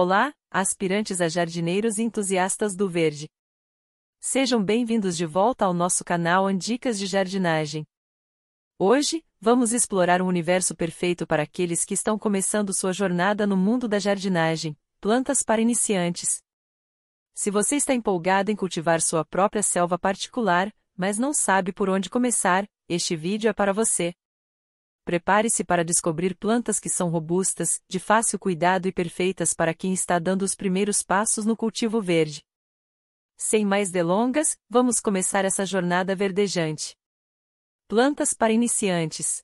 Olá, aspirantes a jardineiros e entusiastas do verde. Sejam bem-vindos de volta ao nosso canal Dicas de Jardinagem. Hoje, vamos explorar um universo perfeito para aqueles que estão começando sua jornada no mundo da jardinagem, plantas para iniciantes. Se você está empolgado em cultivar sua própria selva particular, mas não sabe por onde começar, este vídeo é para você prepare-se para descobrir plantas que são robustas, de fácil cuidado e perfeitas para quem está dando os primeiros passos no cultivo verde. Sem mais delongas, vamos começar essa jornada verdejante. Plantas para iniciantes.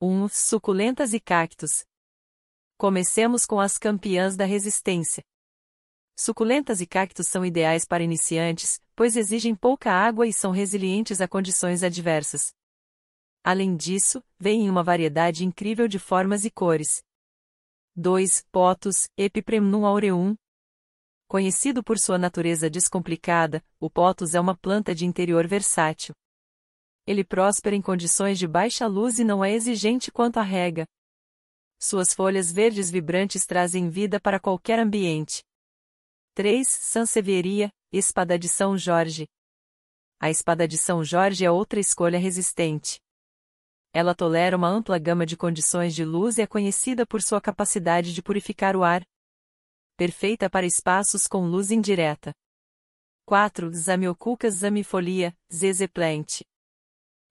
1. suculentas e cactos. Comecemos com as campeãs da resistência. Suculentas e cactos são ideais para iniciantes, pois exigem pouca água e são resilientes a condições adversas. Além disso, vem em uma variedade incrível de formas e cores. 2. Potos, Epipremnum aureum. Conhecido por sua natureza descomplicada, o potos é uma planta de interior versátil. Ele prospera em condições de baixa luz e não é exigente quanto à rega. Suas folhas verdes vibrantes trazem vida para qualquer ambiente. 3. Sansevieria, Espada de São Jorge. A espada de São Jorge é outra escolha resistente. Ela tolera uma ampla gama de condições de luz e é conhecida por sua capacidade de purificar o ar. Perfeita para espaços com luz indireta. 4. Zamioculca zamifolia, zezeplante.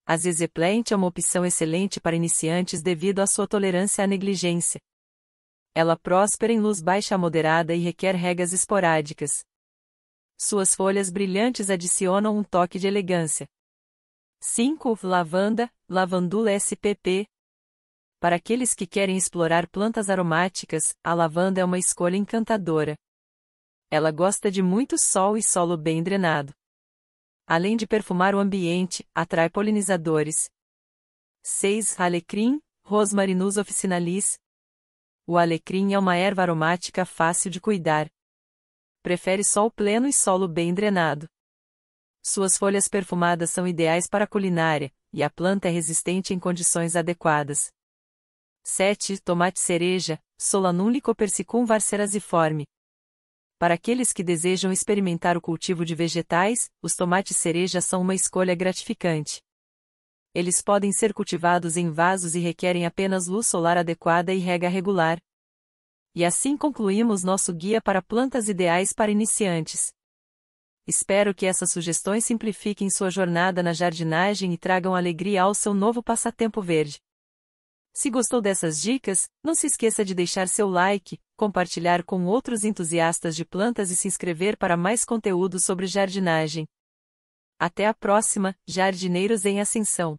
A zezeplante é uma opção excelente para iniciantes devido à sua tolerância à negligência. Ela prospera em luz baixa a moderada e requer regas esporádicas. Suas folhas brilhantes adicionam um toque de elegância. 5. Lavanda, lavandula SPP. Para aqueles que querem explorar plantas aromáticas, a lavanda é uma escolha encantadora. Ela gosta de muito sol e solo bem drenado. Além de perfumar o ambiente, atrai polinizadores. 6. Alecrim, Rosmarinus officinalis. O alecrim é uma erva aromática fácil de cuidar. Prefere sol pleno e solo bem drenado suas folhas perfumadas são ideais para a culinária, e a planta é resistente em condições adequadas. 7. Tomate cereja, Solanum licopersicum varcerasiforme. Para aqueles que desejam experimentar o cultivo de vegetais, os tomates cereja são uma escolha gratificante. Eles podem ser cultivados em vasos e requerem apenas luz solar adequada e rega regular. E assim concluímos nosso guia para plantas ideais para iniciantes. Espero que essas sugestões simplifiquem sua jornada na jardinagem e tragam alegria ao seu novo passatempo verde. Se gostou dessas dicas, não se esqueça de deixar seu like, compartilhar com outros entusiastas de plantas e se inscrever para mais conteúdo sobre jardinagem. Até a próxima, jardineiros em ascensão!